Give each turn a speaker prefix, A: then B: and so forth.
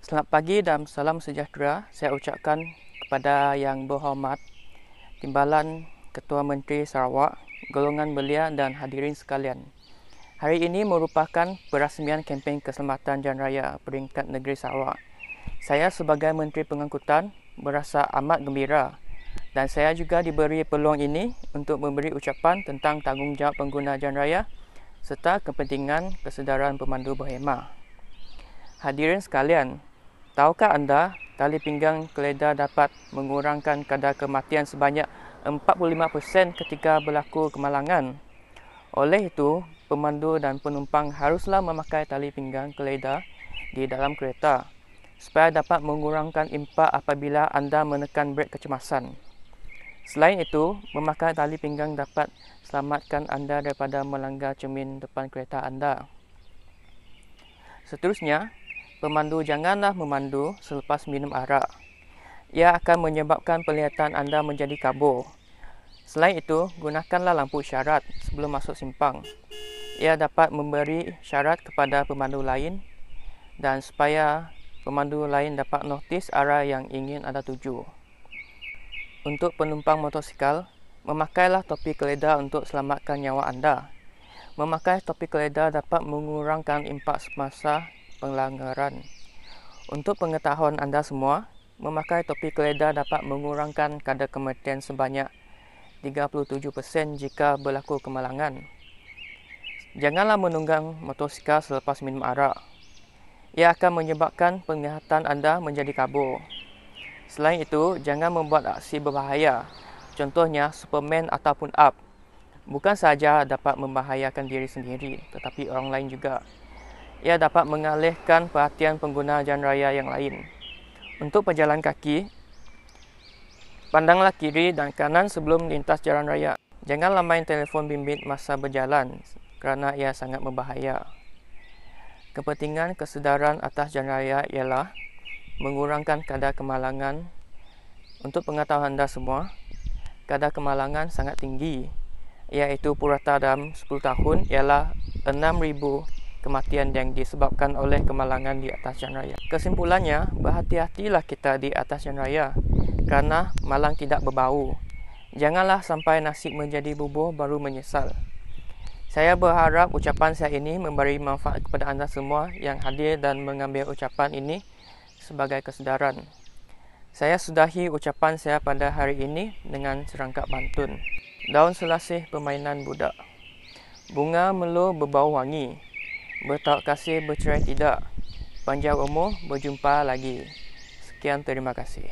A: Selamat pagi dan salam sejahtera. Saya ucapkan kepada yang berhormat Timbalan Ketua Menteri Sarawak, golongan belia dan hadirin sekalian. Hari ini merupakan perasmian kempen keselamatan jalan raya peringkat negeri Sarawak. Saya sebagai Menteri Pengangkutan berasa amat gembira dan saya juga diberi peluang ini untuk memberi ucapan tentang tanggungjawab pengguna jalan raya serta kepentingan kesedaran pemandu berhema. Hadirin sekalian, Tahukah anda, tali pinggang keledar dapat mengurangkan kadar kematian sebanyak 45% ketika berlaku kemalangan? Oleh itu, pemandu dan penumpang haruslah memakai tali pinggang keledar di dalam kereta supaya dapat mengurangkan impak apabila anda menekan brek kecemasan. Selain itu, memakai tali pinggang dapat selamatkan anda daripada melanggar cermin depan kereta anda. Seterusnya, pemandu janganlah memandu selepas minum arak. Ia akan menyebabkan penglihatan anda menjadi kabur. Selain itu, gunakanlah lampu syarat sebelum masuk simpang. Ia dapat memberi syarat kepada pemandu lain dan supaya pemandu lain dapat notis arah yang ingin anda tuju. Untuk penumpang motosikal, memakailah topi keledar untuk selamatkan nyawa anda. Memakai topi keledar dapat mengurangkan impak semasa pelanggaran. Untuk pengetahuan anda semua, memakai topi keledar dapat mengurangkan kadar kematian sebanyak 37% jika berlaku kemalangan. Janganlah menunggang motosikal selepas minum arak. Ia akan menyebabkan penglihatan anda menjadi kabur. Selain itu, jangan membuat aksi berbahaya. Contohnya, Superman ataupun Up. Bukan sahaja dapat membahayakan diri sendiri, tetapi orang lain juga ia dapat mengalihkan perhatian pengguna jalan raya yang lain. Untuk pejalan kaki, pandanglah kiri dan kanan sebelum lintas jalan raya. Jangan lamain telefon bimbit masa berjalan kerana ia sangat berbahaya. Kepentingan kesedaran atas jalan raya ialah mengurangkan kadar kemalangan. Untuk pengetahuan anda semua, kadar kemalangan sangat tinggi iaitu purata dalam 10 tahun ialah 6,000 kematian yang disebabkan oleh kemalangan di atas jalan raya. Kesimpulannya, berhati-hatilah kita di atas jalan raya kerana malang tidak berbau. Janganlah sampai nasib menjadi bubuh baru menyesal. Saya berharap ucapan saya ini memberi manfaat kepada anda semua yang hadir dan mengambil ucapan ini sebagai kesedaran. Saya sudahi ucapan saya pada hari ini dengan serangkap pantun. Daun selasih permainan budak. Bunga melur berbau wangi bertaut kasih bercerai tidak. Panjang umur, berjumpa lagi. Sekian terima kasih.